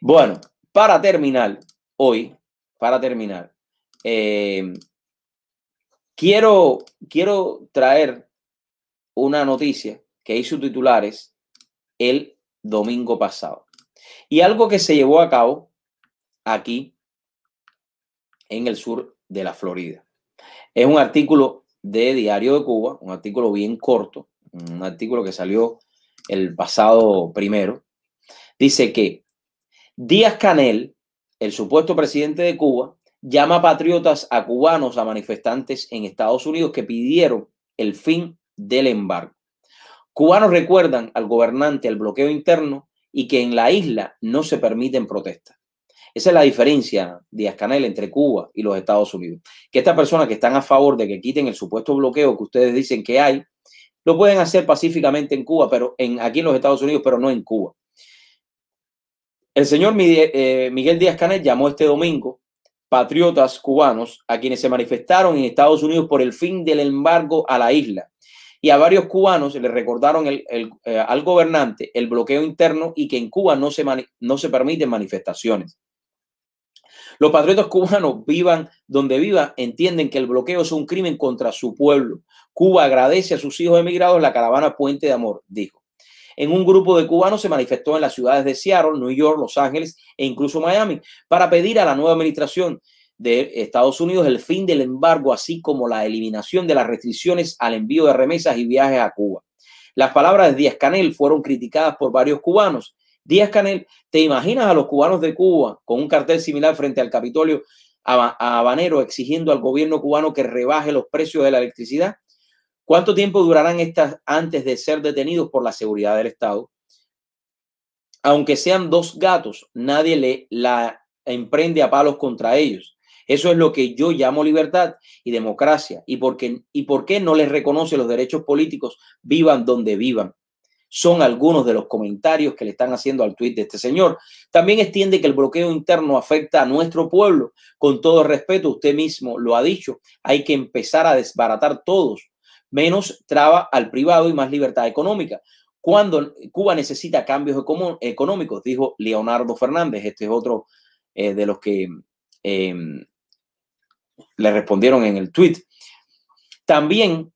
Bueno, para terminar, hoy, para terminar, eh, quiero, quiero traer una noticia que hizo titulares el domingo pasado. Y algo que se llevó a cabo aquí en el sur de la Florida. Es un artículo de Diario de Cuba, un artículo bien corto, un artículo que salió el pasado primero. Dice que Díaz Canel, el supuesto presidente de Cuba, llama a patriotas a cubanos, a manifestantes en Estados Unidos que pidieron el fin del embargo. Cubanos recuerdan al gobernante el bloqueo interno y que en la isla no se permiten protestas. Esa es la diferencia, Díaz Canel, entre Cuba y los Estados Unidos. Que estas personas que están a favor de que quiten el supuesto bloqueo que ustedes dicen que hay, lo pueden hacer pacíficamente en Cuba, pero en, aquí en los Estados Unidos, pero no en Cuba. El señor eh, Miguel Díaz Canel llamó este domingo patriotas cubanos a quienes se manifestaron en Estados Unidos por el fin del embargo a la isla. Y a varios cubanos le recordaron eh, al gobernante el bloqueo interno y que en Cuba no se, no se permiten manifestaciones. Los patriotas cubanos, vivan donde vivan, entienden que el bloqueo es un crimen contra su pueblo. Cuba agradece a sus hijos emigrados la caravana Puente de Amor, dijo en un grupo de cubanos se manifestó en las ciudades de Seattle, New York, Los Ángeles e incluso Miami para pedir a la nueva administración de Estados Unidos el fin del embargo, así como la eliminación de las restricciones al envío de remesas y viajes a Cuba. Las palabras de Díaz Canel fueron criticadas por varios cubanos. Díaz Canel, ¿te imaginas a los cubanos de Cuba con un cartel similar frente al Capitolio Habanero exigiendo al gobierno cubano que rebaje los precios de la electricidad? ¿Cuánto tiempo durarán estas antes de ser detenidos por la seguridad del Estado? Aunque sean dos gatos, nadie le la emprende a palos contra ellos. Eso es lo que yo llamo libertad y democracia. ¿Y por qué, y por qué no les reconoce los derechos políticos vivan donde vivan? Son algunos de los comentarios que le están haciendo al tweet de este señor. También extiende que el bloqueo interno afecta a nuestro pueblo. Con todo respeto, usted mismo lo ha dicho, hay que empezar a desbaratar todos menos traba al privado y más libertad económica. Cuando Cuba necesita cambios económicos, dijo Leonardo Fernández, este es otro eh, de los que em, le respondieron en el tweet. También,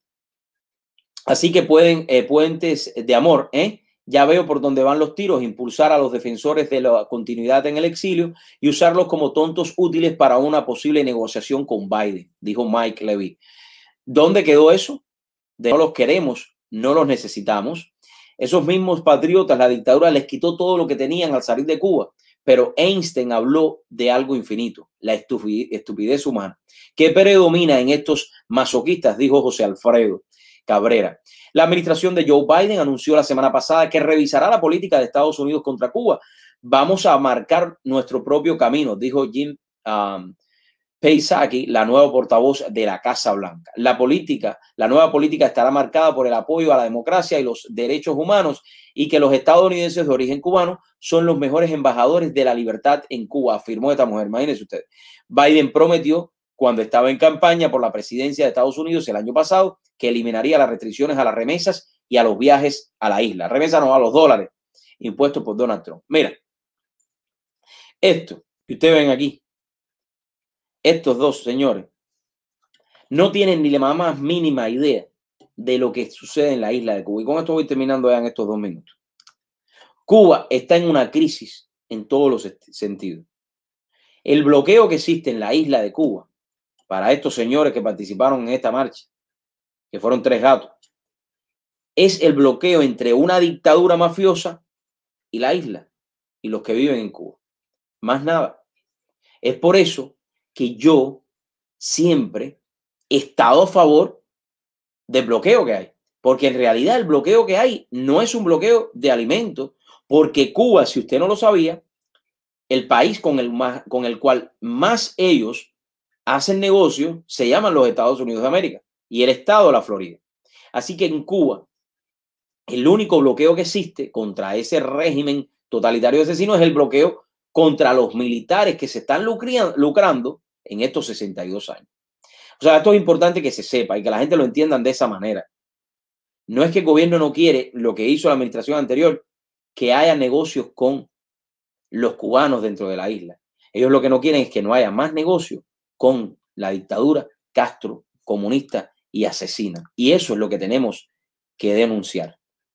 así que pueden, eh, puentes de amor, ¿eh? Ya veo por dónde van los tiros, impulsar a los defensores de la continuidad en el exilio y usarlos como tontos útiles para una posible negociación con Biden, dijo Mike Levy. ¿Dónde quedó eso? no los queremos, no los necesitamos. Esos mismos patriotas, la dictadura les quitó todo lo que tenían al salir de Cuba, pero Einstein habló de algo infinito, la estupidez humana, que predomina en estos masoquistas, dijo José Alfredo Cabrera. La administración de Joe Biden anunció la semana pasada que revisará la política de Estados Unidos contra Cuba. Vamos a marcar nuestro propio camino, dijo Jim um, Peisaki, la nueva portavoz de la Casa Blanca. La política, la nueva política estará marcada por el apoyo a la democracia y los derechos humanos y que los estadounidenses de origen cubano son los mejores embajadores de la libertad en Cuba, afirmó esta mujer. Imagínense ustedes. Biden prometió cuando estaba en campaña por la presidencia de Estados Unidos el año pasado que eliminaría las restricciones a las remesas y a los viajes a la isla. Remesa no a los dólares impuestos por Donald Trump. Mira, esto que ustedes ven aquí estos dos señores no tienen ni la más mínima idea de lo que sucede en la isla de Cuba. Y con esto voy terminando ya en estos dos minutos. Cuba está en una crisis en todos los sentidos. El bloqueo que existe en la isla de Cuba para estos señores que participaron en esta marcha, que fueron tres gatos, es el bloqueo entre una dictadura mafiosa y la isla y los que viven en Cuba. Más nada. Es por eso que yo siempre he estado a favor del bloqueo que hay. Porque en realidad el bloqueo que hay no es un bloqueo de alimentos, porque Cuba, si usted no lo sabía, el país con el, con el cual más ellos hacen negocio se llaman los Estados Unidos de América y el estado de la Florida. Así que en Cuba, el único bloqueo que existe contra ese régimen totalitario asesino es el bloqueo contra los militares que se están lucrando en estos 62 años. O sea, esto es importante que se sepa y que la gente lo entienda de esa manera. No es que el gobierno no quiere lo que hizo la administración anterior, que haya negocios con los cubanos dentro de la isla. Ellos lo que no quieren es que no haya más negocios con la dictadura Castro, comunista y asesina. Y eso es lo que tenemos que denunciar.